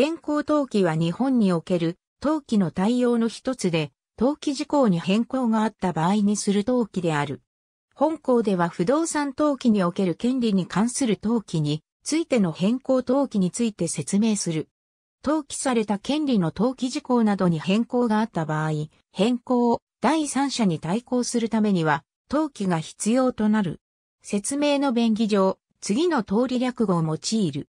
変更登記は日本における登記の対応の一つで、登記事項に変更があった場合にする登記である。本項では不動産登記における権利に関する登記についての変更登記について説明する。登記された権利の登記事項などに変更があった場合、変更を第三者に対抗するためには、登記が必要となる。説明の便宜上、次の通り略語を用いる。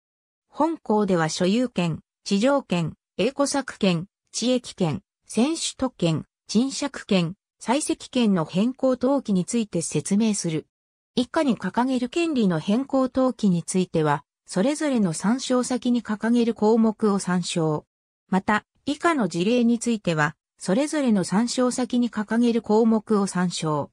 本項では所有権、地上権、英語作権、地域権、選手特権、賃借権、採石権の変更登記について説明する。以下に掲げる権利の変更登記については、それぞれの参照先に掲げる項目を参照。また、以下の事例については、それぞれの参照先に掲げる項目を参照。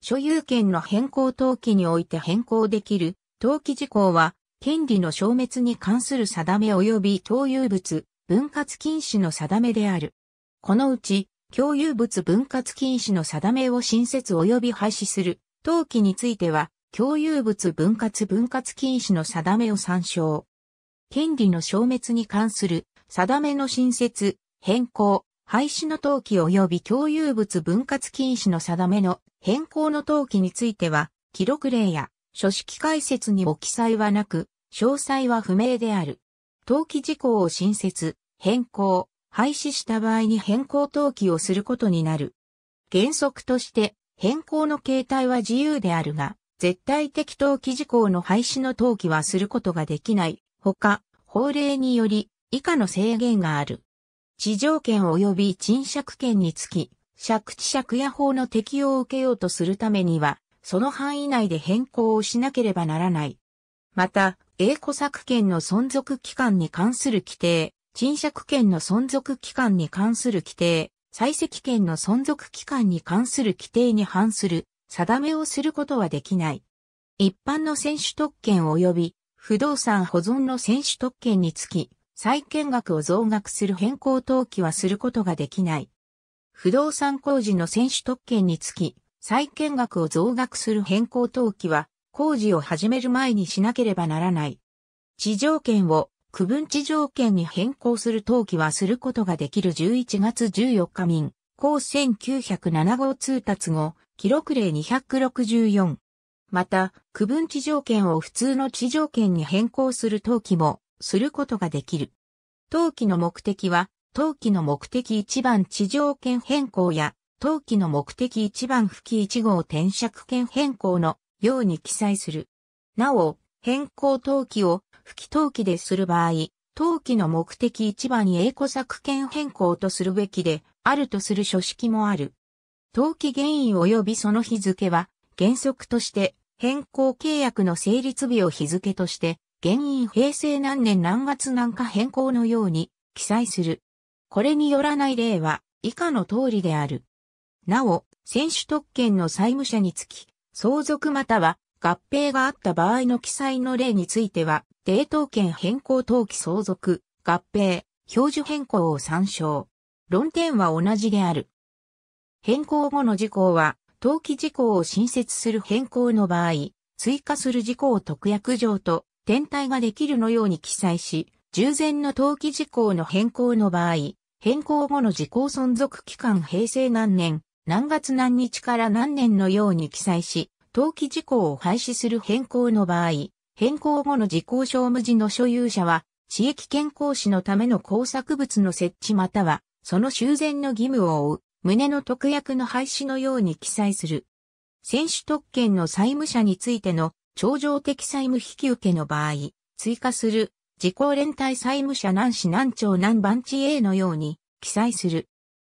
所有権の変更登記において変更できる登記事項は、権利の消滅に関する定め及び共有物、分割禁止の定めである。このうち、共有物分割禁止の定めを新設及び廃止する、登記については、共有物分割分割禁止の定めを参照。権利の消滅に関する、定めの新設、変更、廃止の登記及び共有物分割禁止の定めの変更の登記については、記録例や書式解説にお記載はなく、詳細は不明である。登記事項を新設、変更、廃止した場合に変更登記をすることになる。原則として変更の形態は自由であるが、絶対的登記事項の廃止の登記はすることができない。ほか、法令により以下の制限がある。地上権及び賃借権につき、借地借家法の適用を受けようとするためには、その範囲内で変更をしなければならない。また、英古作権の存続期間に関する規定、賃借権の存続期間に関する規定、採石権の存続期間に関する規定に反する定めをすることはできない。一般の選手特権及び不動産保存の選手特権につき、再建額を増額する変更登記はすることができない。不動産工事の選手特権につき、再建額を増額する変更登記は工事を始める前にしなければならない。地条件を区分地条件に変更する登記はすることができる11月14日民、公1907号通達後、記録例264。また、区分地条件を普通の地条件に変更する登記も、することができる。登記の目的は、登記の目的一番地条件変更や、登記の目的一番付記一号転借権変更のように記載する。なお、変更登記を不記登記でする場合、登記の目的一番に英語作権変更とするべきで、あるとする書式もある。登記原因及びその日付は、原則として、変更契約の成立日を日付として、原因平成何年何月何か変更のように記載する。これによらない例は以下の通りである。なお、選手特権の債務者につき、相続または合併があった場合の記載の例については、抵当権変更登記相続、合併、表示変更を参照。論点は同じである。変更後の事項は、登記事項を新設する変更の場合、追加する事項を特約上と、転体ができるのように記載し、従前の登記事項の変更の場合、変更後の事項存続期間平成何年、何月何日から何年のように記載し、登記事項を廃止する変更の場合、変更後の事項証無事の所有者は、地域健康士のための工作物の設置または、その修繕の義務を負う、旨の特約の廃止のように記載する。選手特権の債務者についての、超常的債務引受の場合、追加する、事項連帯債務者何市何町何番地 A のように記載する。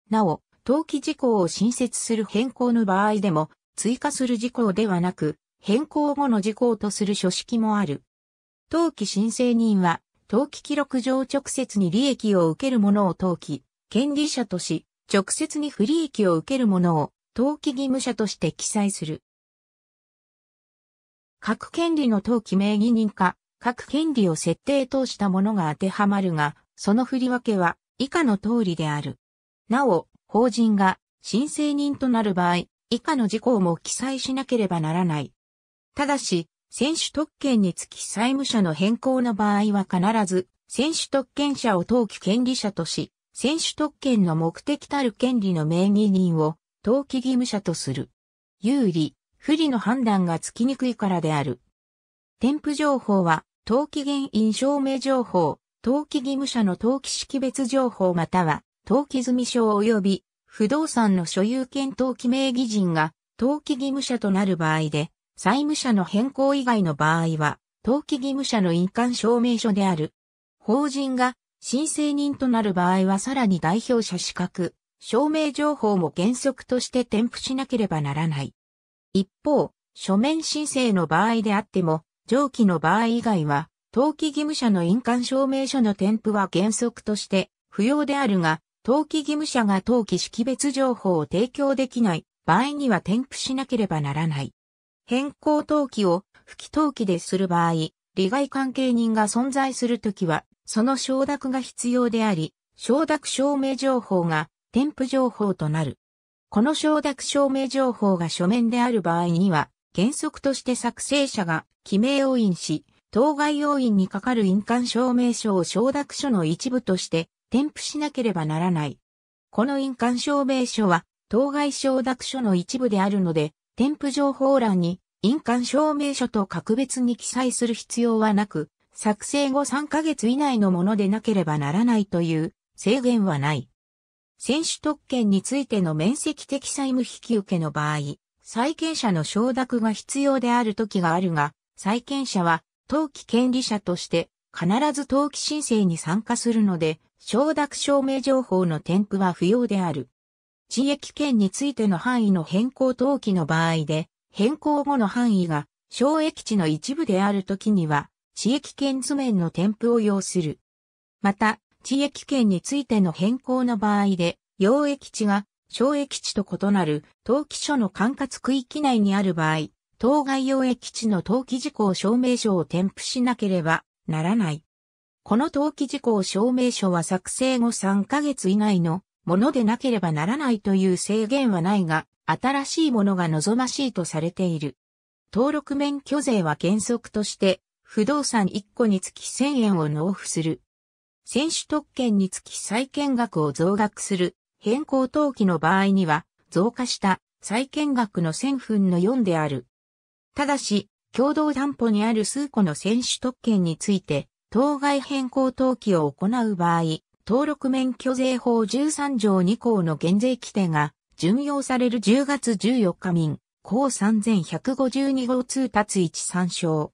なお、登記事項を新設する変更の場合でも、追加する事項ではなく、変更後の事項とする書式もある。登記申請人は、登記記録上直接に利益を受けるものを登記、権利者とし、直接に不利益を受けるものを、登記義務者として記載する。各権利の登記名義人か、各権利を設定等したものが当てはまるが、その振り分けは以下の通りである。なお、法人が申請人となる場合、以下の事項も記載しなければならない。ただし、選手特権につき債務者の変更の場合は必ず、選手特権者を登記権利者とし、選手特権の目的たる権利の名義人を登記義務者とする。有利、不利の判断がつきにくいからである。添付情報は、登記原因証明情報、登記義務者の登記識別情報または、登記済証及び不動産の所有権登記名義人が登記義務者となる場合で、債務者の変更以外の場合は、登記義務者の印鑑証明書である。法人が申請人となる場合はさらに代表者資格、証明情報も原則として添付しなければならない。一方、書面申請の場合であっても、上記の場合以外は、登記義務者の印鑑証明書の添付は原則として不要であるが、登記義務者が登記識別情報を提供できない場合には添付しなければならない。変更登記を不記登記でする場合、利害関係人が存在するときは、その承諾が必要であり、承諾証明情報が添付情報となる。この承諾証明情報が書面である場合には、原則として作成者が記名要因し、当該要因に係る印鑑証明書を承諾書の一部として添付しなければならない。この印鑑証明書は、当該承諾書の一部であるので、添付情報欄に印鑑証明書と格別に記載する必要はなく、作成後3ヶ月以内のものでなければならないという制限はない。選手特権についての面積的債務引受の場合、債権者の承諾が必要である時があるが、債権者は当期権利者として必ず登記申請に参加するので、承諾証明情報の添付は不要である。地域権についての範囲の変更登記の場合で、変更後の範囲が省益地の一部であるときには、地域権図面の添付を要する。また、地域権についての変更の場合で、用益地が省益地と異なる登記書の管轄区域内にある場合、当該用益地の登記事項証明書を添付しなければならない。この登記事項証明書は作成後3ヶ月以内のものでなければならないという制限はないが、新しいものが望ましいとされている。登録免許税は原則として、不動産1個につき1000円を納付する。選手特権につき債権額を増額する。変更登記の場合には、増加した債権額の1000分の4である。ただし、共同担保にある数個の選手特権について、当該変更登記を行う場合、登録免許税法13条2項の減税規定が、順用される10月14日民、項3152号通達1参照。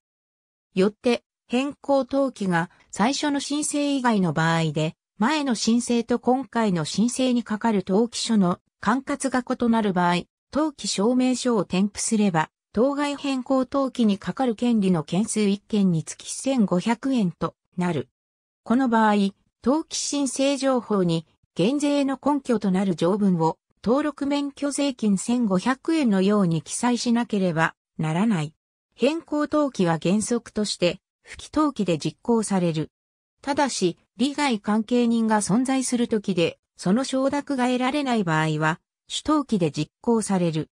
よって、変更登記が最初の申請以外の場合で、前の申請と今回の申請にかかる登記書の管轄が異なる場合、登記証明書を添付すれば、当該変更登記にかかる権利の件数1件につき1500円となる。この場合、登記申請情報に減税の根拠となる条文を登録免許税金1500円のように記載しなければならない。変更登記は原則として不記登記で実行される。ただし、利害関係人が存在するときで、その承諾が得られない場合は、主登記で実行される。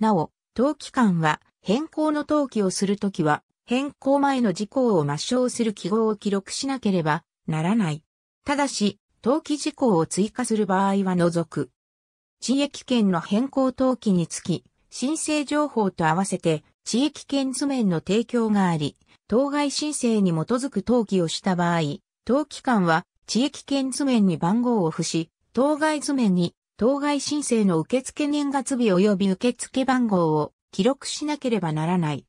なお、登記官は、変更の登記をするときは、変更前の事項を抹消する記号を記録しなければならない。ただし、登記事項を追加する場合は除く。地域権の変更登記につき、申請情報と合わせて、地域権図面の提供があり、当該申請に基づく登記をした場合、登記官は地域権図面に番号を付し、当該図面に当該申請の受付年月日及び受付番号を記録しなければならない。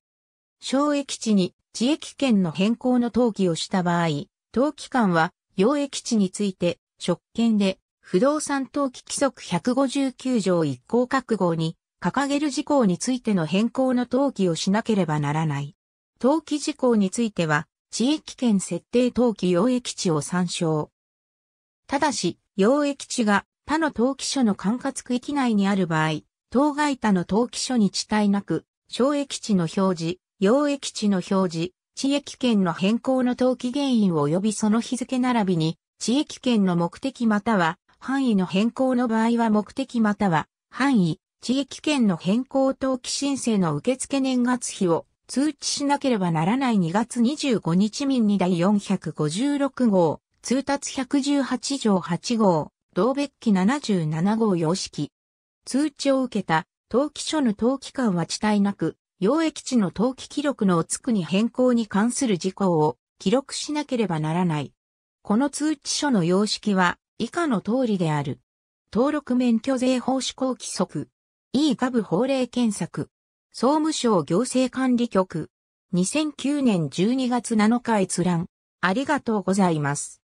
省益地に地域権の変更の登記をした場合、登記官は、要益地について、職権で、不動産登記規則159条1項各号に、掲げる事項についての変更の登記をしなければならない。登記事項については、地域権設定登記要益地を参照。ただし、要益地が他の登記所の管轄区域内にある場合、当該他の登記所に地帯なく、省益地の表示、用益地の表示、地域権の変更の登記原因及びその日付並びに、地域権の目的または範囲の変更の場合は目的または範囲、地域権の変更登記申請の受付年月日を通知しなければならない2月25日民に第456号、通達118条8号、同別記77号様式。通知を受けた、登記書の登記官は地帯なく、溶液地の登記記録のおつくに変更に関する事項を記録しなければならない。この通知書の様式は以下の通りである。登録免許税法施行規則。e ガブ法令検索。総務省行政管理局。2009年12月7日閲覧。ありがとうございます。